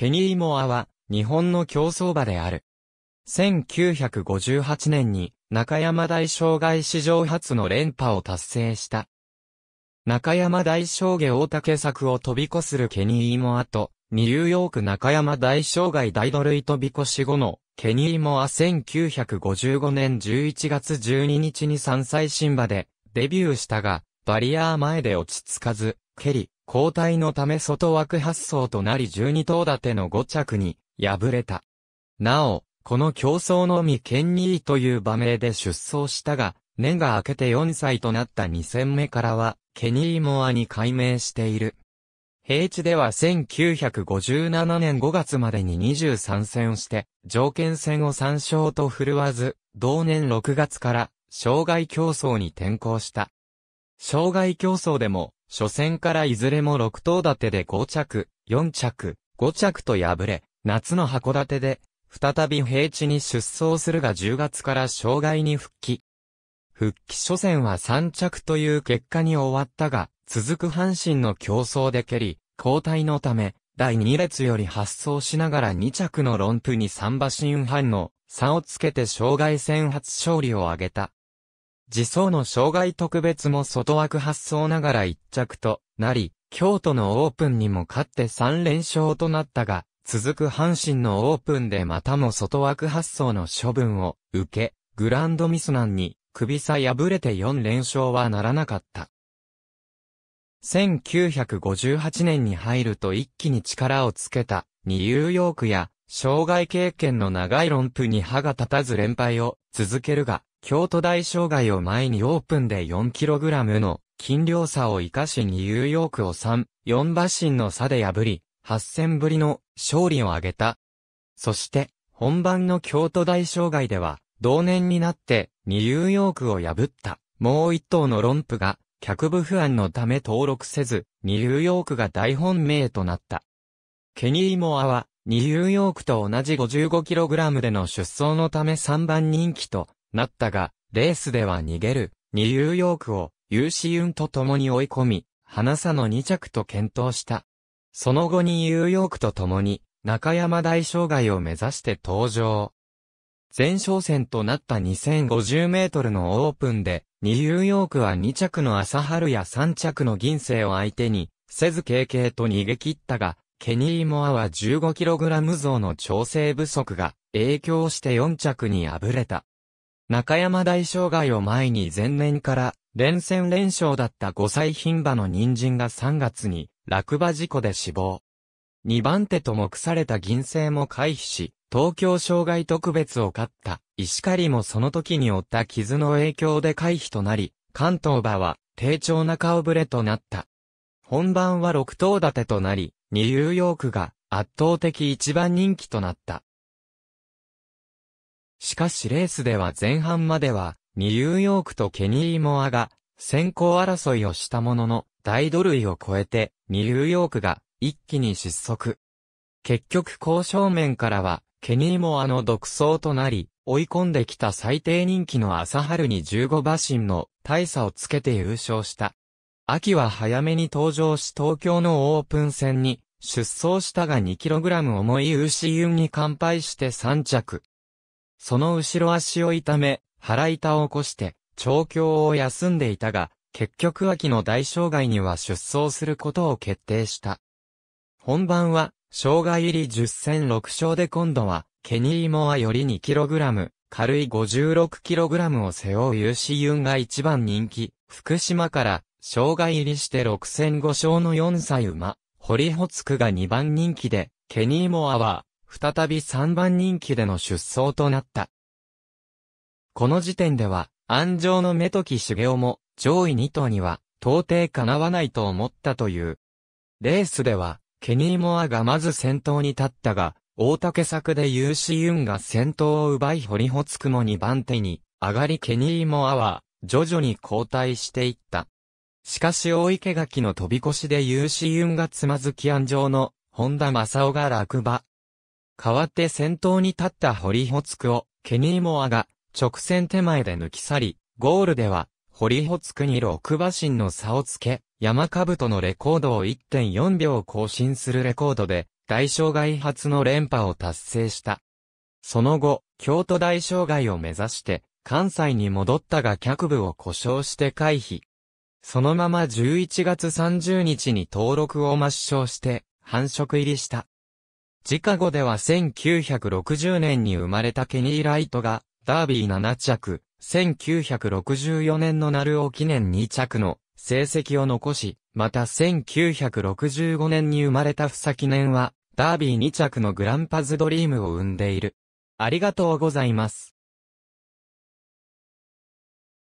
ケニー・モアは、日本の競争馬である。1958年に、中山大障害史上初の連覇を達成した。中山大障下大竹作を飛び越するケニー・モアと、ニューヨーク中山大障害大土類飛び越し後の、ケニー・モア1955年11月12日に3歳新馬で、デビューしたが、バリアー前で落ち着かず、蹴り、交代のため外枠発走となり12頭立ての5着に敗れた。なお、この競争のみ県2位という場名で出走したが、年が明けて4歳となった2戦目からは、ケニー・モアに改名している。平地では1957年5月までに23戦をして、条件戦を3勝と振るわず、同年6月から、障害競争に転向した。障害競争でも、初戦からいずれも6頭立てで5着、4着、5着と敗れ、夏の函館で、再び平地に出走するが10月から障害に復帰。復帰初戦は3着という結果に終わったが、続く阪神の競争で蹴り、交代のため、第2列より発走しながら2着のロンプに3馬身半の差をつけて障害戦初勝利を挙げた。自走の障害特別も外枠発想ながら一着となり、京都のオープンにも勝って3連勝となったが、続く阪神のオープンでまたも外枠発想の処分を受け、グランドミス難に首差破れて4連勝はならなかった。1958年に入ると一気に力をつけた、ニューヨークや、障害経験の長い論布に歯が立たず連敗を続けるが、京都大障害を前にオープンで 4kg の金量差を生かしニューヨークを3、4馬身の差で破り、8戦ぶりの勝利を挙げた。そして、本番の京都大障害では、同年になってニューヨークを破った、もう一頭のロンプが、客部不安のため登録せず、ニューヨークが大本命となった。ケニー・モアは、ニューヨークと同じ 55kg での出走のため3番人気となったが、レースでは逃げる、ニューヨークを、ユーシユンと共に追い込み、花さの2着と検討した。その後にニューヨークと共に、中山大障害を目指して登場。前哨戦となった2050メートルのオープンで、ニューヨークは2着の朝春や3着の銀星を相手に、せず軽々と逃げ切ったが、ケニー・モアは 15kg 増の調整不足が影響して4着に敗れた。中山大障害を前に前年から連戦連勝だった5歳牝馬の人参が3月に落馬事故で死亡。2番手と目された銀星も回避し、東京障害特別を勝った石狩もその時に負った傷の影響で回避となり、関東馬は低調な顔ぶれとなった。本番は6頭立てとなり、ニューヨークが圧倒的一番人気となった。しかしレースでは前半までは、ニューヨークとケニー・モアが、先行争いをしたものの、大土塁を超えて、ニューヨークが、一気に失速。結局交渉面からは、ケニー・モアの独走となり、追い込んできた最低人気の朝春に15馬身の大差をつけて優勝した。秋は早めに登場し東京のオープン戦に出走したが 2kg 重い牛 c に完敗して3着。その後ろ足を痛め、腹痛を起こして、調教を休んでいたが、結局秋の大障害には出走することを決定した。本番は、障害入り10戦6勝で今度は、ケニーモアより 2kg、軽い 56kg を背負うユーシユンが一番人気、福島から、障害入りして6戦5勝の4歳馬、堀ホツクが2番人気で、ケニーモアは、再び3番人気での出走となった。この時点では、安城の目時茂雄も、上位2頭には、到底叶わないと思ったという。レースでは、ケニー・モアがまず先頭に立ったが、大竹作でユーシユンが先頭を奪い堀穂ツくも2番手に、上がりケニー・モアは、徐々に後退していった。しかし大池垣の飛び越しでユーシユンがつまずき安城の、本田正雄が落馬。代わって先頭に立った堀ホツクを、ケニーモアが、直線手前で抜き去り、ゴールでは、堀ホツクに6馬身の差をつけ、山兜のレコードを1.4秒更新するレコードで、大障害初の連覇を達成した。その後、京都大障害を目指して、関西に戻ったが脚部を故障して回避。そのまま11月30日に登録を抹消して、繁殖入りした。シカゴでは1960年に生まれたケニー・ライトが、ダービー7着、1964年のナルオ記念2着の成績を残し、また1965年に生まれた房記念は、ダービー2着のグランパズドリームを生んでいる。ありがとうございます。